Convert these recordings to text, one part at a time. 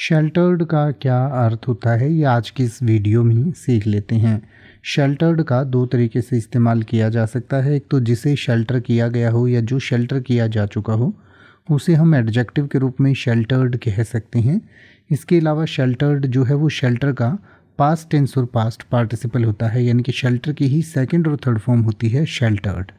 sheltered का क्या अर्थ होता है ये आज की इस वीडियो में सीख लेते हैं शेल्टर्ड का दो तरीके से इस्तेमाल किया जा सकता है एक तो जिसे शेल्टर किया गया हो या जो शेल्टर किया जा चुका हो उसे हम एडजेक्टिव के रूप में शेल्टर्ड कह सकते हैं इसके अलावा शेल्टर्ड जो है वो शेल्टर का पास्ट टेंस और पास्ट पार्टिसिपल होता है यानी कि शेल्टर की ही सेकेंड और थर्ड फॉर्म होती है शेल्टर्ड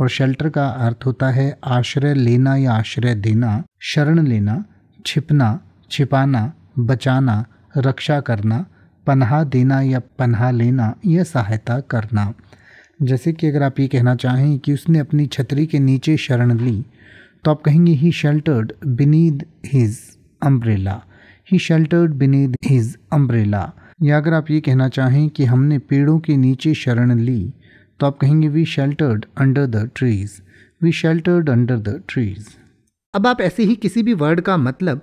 और शेल्टर का अर्थ होता है आश्रय लेना या आश्रय देना शरण लेना छिपना छिपाना बचाना रक्षा करना पन्हा देना या पन्हा लेना या सहायता करना जैसे कि अगर आप ये कहना चाहें कि उसने अपनी छतरी के नीचे शरण ली तो आप कहेंगे he sheltered beneath his umbrella he sheltered beneath his umbrella या अगर आप ये कहना चाहें कि हमने पेड़ों के नीचे शरण ली तो आप कहेंगे we sheltered under the trees we sheltered under the trees अब आप ऐसे ही किसी भी वर्ड का मतलब